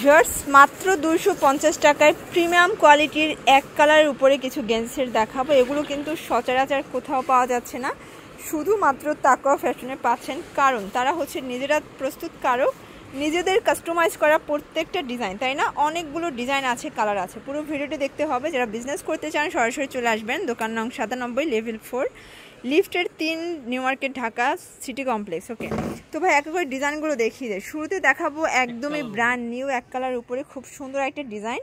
Viewers মাত্র দুশো পঞ্চাশ টাকায় প্রিমিয়াম কোয়ালিটির এক কালারের উপরে কিছু গেন্সের দেখাবো এগুলো কিন্তু সচরাচর কোথাও পাওয়া যাচ্ছে না শুধুমাত্র তাকওয়া ফ্যাশনে পাচ্ছেন কারণ তারা হচ্ছে নিজেরা প্রস্তুতকারক নিজেদের কাস্টমাইজ করা প্রত্যেকটা ডিজাইন তাই না অনেকগুলো ডিজাইন আছে কালার আছে পুরো ভিডিওটি দেখতে হবে যারা বিজনেস করতে চান সরাসরি চলে আসবেন দোকান নং সাতানব্বই লেভেল ফোর লিফটের তিন New Market Dhaka city complex okay তো ভাই এক করে ডিজাইনগুলো দেখিয়ে দেয় শুরুতে দেখাবো একদমই ব্র্যান্ড নিউ এক কালার উপরে খুব সুন্দর একটা ডিজাইন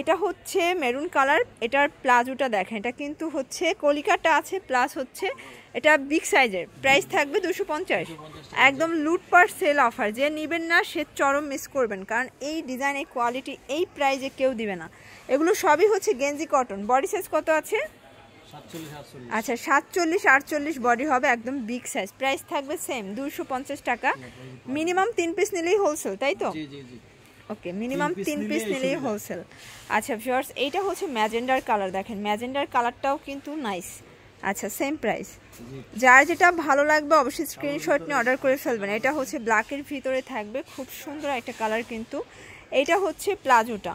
এটা হচ্ছে মেরুন কালার এটার প্লাজোটা দেখেন এটা কিন্তু হচ্ছে কলিকাটা আছে প্লাস হচ্ছে এটা বিগ সাইজের প্রাইস থাকবে দুশো পঞ্চাশ একদম লুট পার সেল অফার যে নেবেন না সে চরম মিস করবেন কারণ এই ডিজাইন এই কোয়ালিটি এই প্রাইজে কেউ দিবে না এগুলো সবই হচ্ছে গেঞ্জি কটন বডি সাইজ কত আছে আচ্ছা সাতচল্লিশ আটচল্লিশ বডি হবে একদম বিগ সাইজ প্রাইস থাকবে সেম দুশো পঞ্চাশ টাকা মিনিমাম হ্যাঁ, তিন পিস নিলেই হোলসেল তাই তো ওকে মিনিমাম তিন পিস নিলেই হোলসেল আচ্ছা ভিওর্স এইটা হচ্ছে ম্যাজেন্ডার কালার দেখেন ম্যাজেন্ডার কালারটাও কিন্তু নাইস আচ্ছা সেম প্রাইস যার যেটা ভালো লাগবে অবশ্যই স্ক্রিনশট নিয়ে অর্ডার করে ফেলবেন এটা হচ্ছে ব্ল্যাকের ভিতরে থাকবে খুব সুন্দর একটা কালার কিন্তু এটা হচ্ছে প্লাজোটা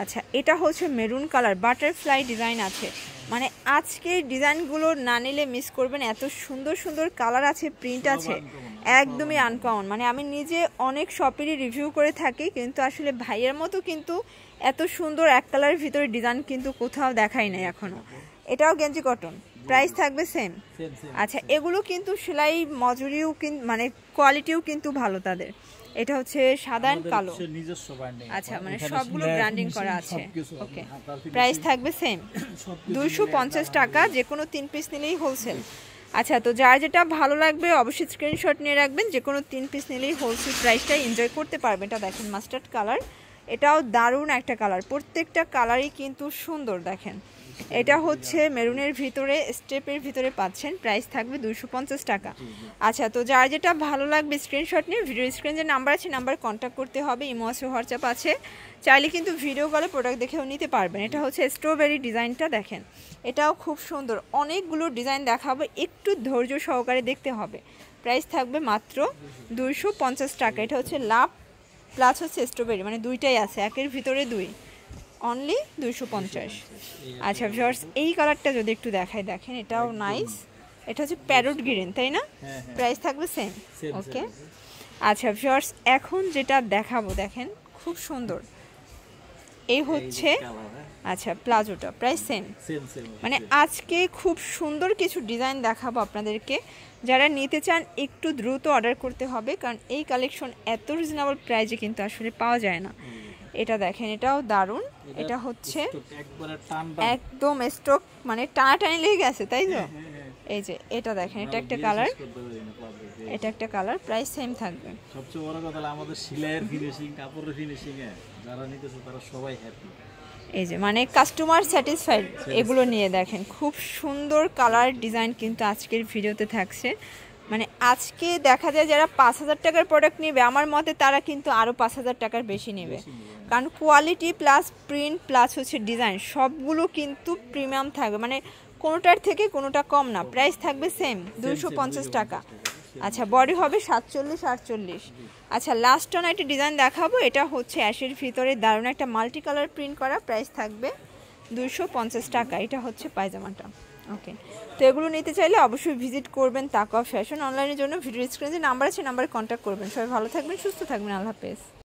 আচ্ছা এটা হচ্ছে মেরুন কালার বাটারফ্লাই ডিজাইন আছে মানে আজকে ডিজাইনগুলো না নিলে মিস করবেন এত সুন্দর সুন্দর কালার আছে প্রিন্ট আছে একদমই আনকমন মানে আমি নিজে অনেক শপেরই রিভিউ করে থাকি কিন্তু আসলে ভাইয়ের মতো কিন্তু এত সুন্দর এক কালারের ভিতরে ডিজাইন কিন্তু কোথাও দেখাই নাই এখনও এটাও গেঞ্জি কটন প্রাইস থাকবে সেম আচ্ছা এগুলো কিন্তু সেলাই মজুরিও কিন্তু মানে কোয়ালিটিও কিন্তু ভালো তাদের এটা হচ্ছে সাদা এন্ড কালো আচ্ছা মানে সবগুলো ব্র্যান্ডিং করা আছে ওকে হ্যাঁ, প্রাইস থাকবে সেম 250 টাকা যে কোনো তিন পিস নিলেই হোলসেল আচ্ছা তো যার যেটা ভালো লাগবে অবশ্যই স্ক্রিনশট নিয়ে রাখবেন যে কোনো তিন পিস নিলেই হোলসেল প্রাইসটা এনজয় করতে পারবেন এটা দেখেন মাস্টার্ড কালার এটাও দারুণ একটা কালার প্রত্যেকটা কালারই কিন্তু সুন্দর দেখেন এটা হচ্ছে মেরুনের ভিতরে স্টেপের ভিতরে পাচ্ছেন প্রাইস থাকবে দুশো টাকা আচ্ছা তো যার যেটা ভালো লাগবে স্ক্রিনশট নিয়ে ভিডিও স্ক্রিন যে নাম্বার আছে নাম্বার কন্ট্যাক্ট করতে হবে ইমো আছে হোয়াটসঅ্যাপ আছে চাইলে কিন্তু ভিডিও কলে প্রোডাক্ট দেখেও নিতে পারবেন এটা হচ্ছে স্ট্রবেরি ডিজাইনটা দেখেন এটাও খুব সুন্দর অনেকগুলো ডিজাইন দেখাবো একটু ধৈর্য সহকারে দেখতে হবে প্রাইস থাকবে মাত্র দুশো টাকা এটা হচ্ছে লাভ প্লাস হচ্ছে স্ট্রবেরি মানে দুইটাই আছে একের ভিতরে দুই অনলি দুশো পঞ্চাশ আচ্ছা ভিউয়ার্স এই কালারটা যদি একটু দেখায় দেখেন এটাও নাইস এটা হচ্ছে প্যারোট গ্রিন তাই না প্রাইস হ্যাঁ, হ্যাঁ। থাকবে সেম ওকে আচ্ছা ভিউয়ার্স এখন যেটা দেখাবো দেখেন খুব সুন্দর এই হচ্ছে হ্যাঁ। আচ্ছা প্লাজোটা প্রায় সেম মানে আজকে খুব সুন্দর কিছু ডিজাইন দেখাবো আপনাদেরকে যারা নিতে চান একটু দ্রুত অর্ডার করতে হবে কারণ এই কালেকশন এত রিজনেবল প্রাইজে কিন্তু আসলে পাওয়া যায় না এটা দেখেন এটাও দারুন এটা হচ্ছে একদম স্টক মানে টানাটানি লেগে গেছে তাই তো হ্যাঁ, হ্যাঁ, হ্যাঁ। এই যে এটা দেখেন এটা একটা কালার এটা একটা কালার প্রাইস সেম থাকবে সবচেয়ে বড় কথা আমাদের সেলাইয়ের ফিনিশিং কাপড়ের ফিনিশিং এ যারা নিতেছে তারা সবাই হ্যাপি এই যে মানে কাস্টমার স্যাটিসফাইড এগুলো নিয়ে দেখেন খুব সুন্দর কালার ডিজাইন কিন্তু আজকের ভিডিওতে থাকছে মানে আজকে দেখা যায় যারা পাঁচ হাজার টাকার প্রোডাক্ট নেবে আমার মতে তারা কিন্তু আরও পাঁচ হাজার টাকার বেশি নেবে হ্যাঁ। কারণ কোয়ালিটি প্লাস প্রিন্ট প্লাস হচ্ছে ডিজাইন সবগুলো কিন্তু প্রিমিয়াম থাকবে মানে কোনোটার থেকে কোনোটা কম না প্রাইস থাকবে সেম দুইশো পঞ্চাশ টাকা আচ্ছা বডি হবে সাতচল্লিশ আটচল্লিশ আচ্ছা লাস্ট অন একটা ডিজাইন দেখাবো এটা হচ্ছে অ্যাশের ভিতরে দারুণ একটা মাল্টি কালার প্রিন্ট করা প্রাইস থাকবে দুইশো পঞ্চাশ টাকা এটা হচ্ছে পায়জামাটা ওকে তো এগুলো নিতে চাইলে অবশ্যই ভিজিট করবেন তাকা ফ্যাশন অনলাইনের জন্য ভিডিও স্ক্রিনে যে নাম্বার আছে নাম্বারে কন্ট্যাক্ট করবেন সবাই ভালো থাকবেন সুস্থ থাকবেন আল্লাহ হাফেজ